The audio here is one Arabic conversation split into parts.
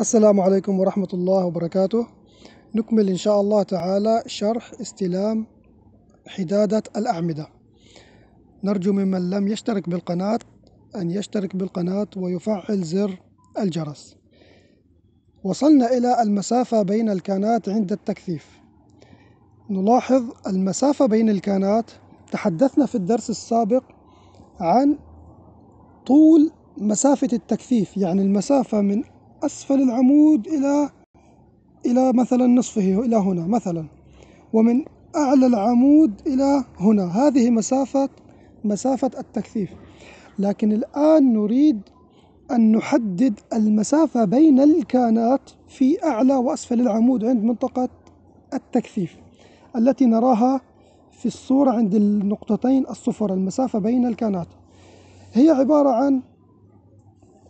السلام عليكم ورحمة الله وبركاته نكمل إن شاء الله تعالى شرح استلام حدادة الأعمدة نرجو ممن لم يشترك بالقناة أن يشترك بالقناة ويفعل زر الجرس وصلنا إلى المسافة بين الكانات عند التكثيف نلاحظ المسافة بين الكانات تحدثنا في الدرس السابق عن طول مسافة التكثيف يعني المسافة من أسفل العمود إلى إلى مثلا نصفه إلى هنا مثلا ومن أعلى العمود إلى هنا هذه مسافة مسافة التكثيف لكن الآن نريد أن نحدد المسافة بين الكانات في أعلى وأسفل العمود عند منطقة التكثيف التي نراها في الصورة عند النقطتين الصفر المسافة بين الكانات هي عبارة عن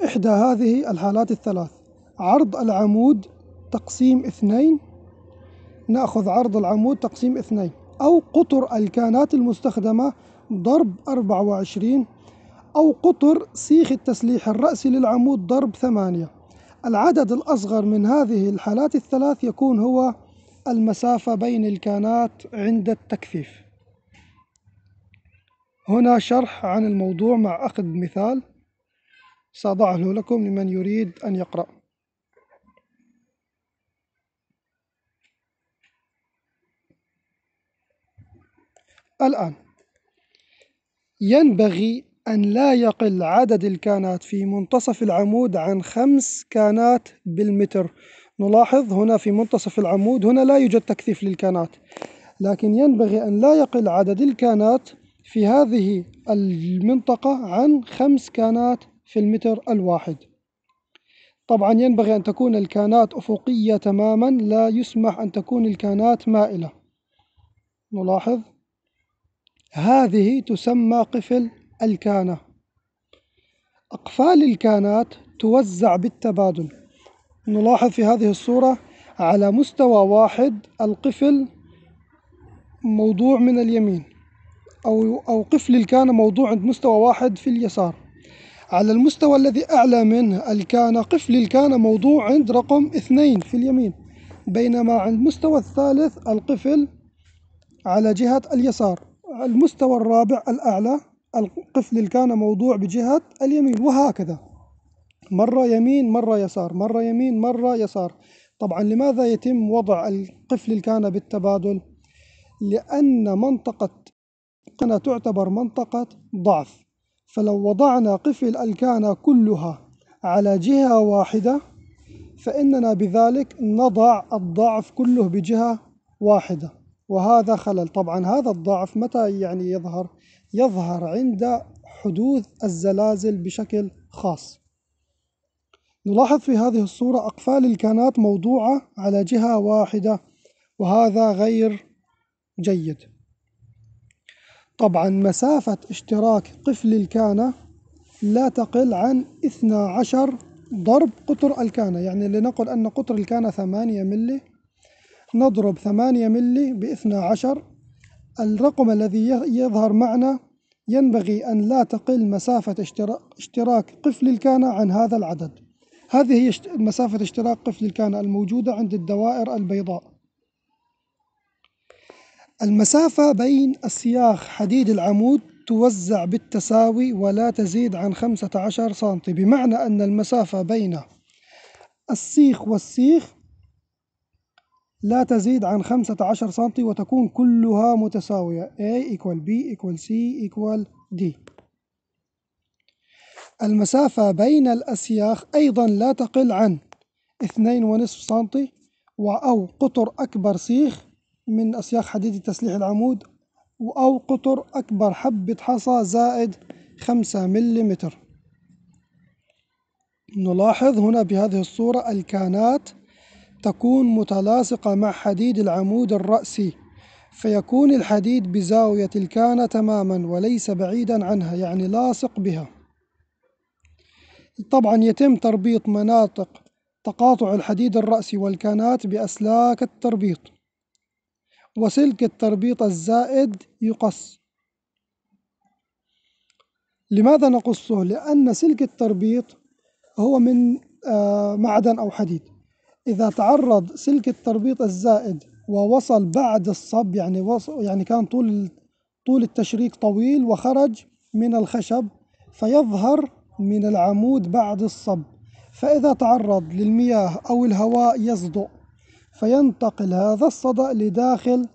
إحدى هذه الحالات الثلاث عرض العمود تقسيم اثنين نأخذ عرض العمود تقسيم اثنين أو قطر الكانات المستخدمة ضرب 24 أو قطر سيخ التسليح الرأسي للعمود ضرب 8 العدد الأصغر من هذه الحالات الثلاث يكون هو المسافة بين الكانات عند التكثيف هنا شرح عن الموضوع مع أخذ مثال سأضعه لكم لمن يريد أن يقرأ الآن ينبغي أن لا يقل عدد الكانات في منتصف العمود عن خمس كانات بالمتر نلاحظ هنا في منتصف العمود هنا لا يوجد تكثيف للكانات لكن ينبغي أن لا يقل عدد الكانات في هذه المنطقة عن خمس كانات في المتر الواحد طبعا ينبغي أن تكون الكانات أفقية تماما لا يسمح أن تكون الكانات مائلة نلاحظ هذه تسمى قفل الكانة أقفال الكانات توزع بالتبادل نلاحظ في هذه الصورة على مستوى واحد القفل موضوع من اليمين أو, أو قفل الكانة موضوع عند مستوى واحد في اليسار على المستوى الذي أعلى منه الكانة قفل الكانة موضوع عند رقم اثنين في اليمين بينما عند المستوى الثالث القفل على جهة اليسار المستوى الرابع الأعلى القفل كان موضوع بجهة اليمين وهكذا مرة يمين مرة يسار مرة يمين مرة يسار طبعا لماذا يتم وضع القفل كان بالتبادل لأن منطقة كان تعتبر منطقة ضعف فلو وضعنا قفل الكانة كلها على جهة واحدة فإننا بذلك نضع الضعف كله بجهة واحدة وهذا خلل طبعا هذا الضعف متى يعني يظهر يظهر عند حدوث الزلازل بشكل خاص نلاحظ في هذه الصورة أقفال الكانات موضوعة على جهة واحدة وهذا غير جيد طبعا مسافة اشتراك قفل الكانة لا تقل عن 12 ضرب قطر الكانة يعني لنقل أن قطر الكانة 8 ملي نضرب ثمانية ملي باثنى عشر الرقم الذي يظهر معنا ينبغي أن لا تقل مسافة اشتراك قفل الكانة عن هذا العدد هذه هي مسافة اشتراك قفل الكانة الموجودة عند الدوائر البيضاء المسافة بين السياخ حديد العمود توزع بالتساوي ولا تزيد عن 15 سم بمعنى أن المسافة بين السيخ والسيخ لا تزيد عن 15 سم وتكون كلها متساوية A equal B equal C equal D المسافة بين الأسياخ أيضا لا تقل عن 2.5 سم أو قطر أكبر سيخ من أسياخ حديد تسليح العمود أو قطر أكبر حبة حصى زائد 5 ملم نلاحظ هنا بهذه الصورة الكانات تكون متلاصقة مع حديد العمود الرأسي فيكون الحديد بزاوية الكانة تماما وليس بعيدا عنها يعني لاصق بها طبعا يتم تربيط مناطق تقاطع الحديد الرأسي والكانات بأسلاك التربيط وسلك التربيط الزائد يقص لماذا نقصه؟ لأن سلك التربيط هو من آه، معدن أو حديد إذا تعرض سلك التربيط الزائد ووصل بعد الصب يعني وصل يعني كان طول طول التشريك طويل وخرج من الخشب فيظهر من العمود بعد الصب فإذا تعرض للمياه أو الهواء يصدأ فينتقل هذا الصدأ لداخل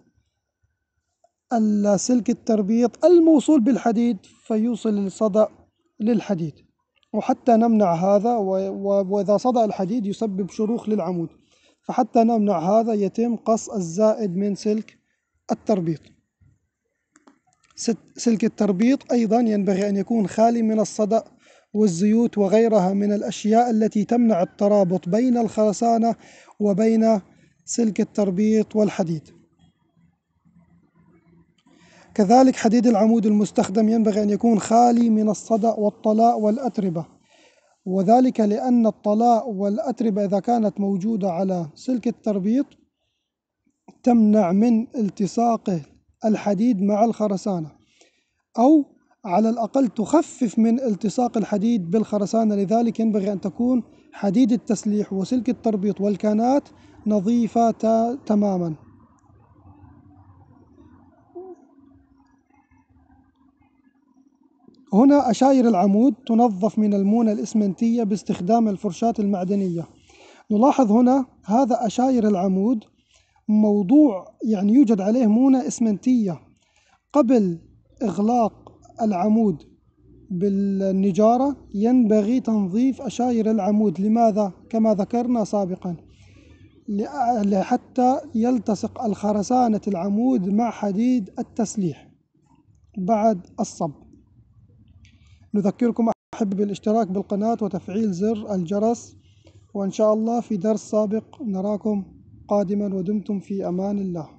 السلك التربيط الموصول بالحديد فيوصل الصدأ للحديد وحتى نمنع هذا وإذا صدأ الحديد يسبب شروخ للعمود فحتى نمنع هذا يتم قص الزائد من سلك التربيط سلك التربيط أيضا ينبغي أن يكون خالي من الصدأ والزيوت وغيرها من الأشياء التي تمنع الترابط بين الخرسانة وبين سلك التربيط والحديد كذلك حديد العمود المستخدم ينبغي أن يكون خالي من الصدأ والطلاء والأتربة وذلك لأن الطلاء والأتربة إذا كانت موجودة على سلك التربيط تمنع من التصاق الحديد مع الخرسانة أو على الأقل تخفف من التصاق الحديد بالخرسانة لذلك ينبغي أن تكون حديد التسليح وسلك التربيط والكانات نظيفة تماماً هنا أشاير العمود تنظف من المونة الإسمنتية باستخدام الفرشاة المعدنية نلاحظ هنا هذا أشاير العمود موضوع يعني يوجد عليه مونة إسمنتية قبل إغلاق العمود بالنجارة ينبغي تنظيف أشاير العمود لماذا؟ كما ذكرنا سابقا حتى يلتصق الخرسانة العمود مع حديد التسليح بعد الصب نذكركم أحب بالاشتراك بالقناة وتفعيل زر الجرس وإن شاء الله في درس سابق نراكم قادما ودمتم في أمان الله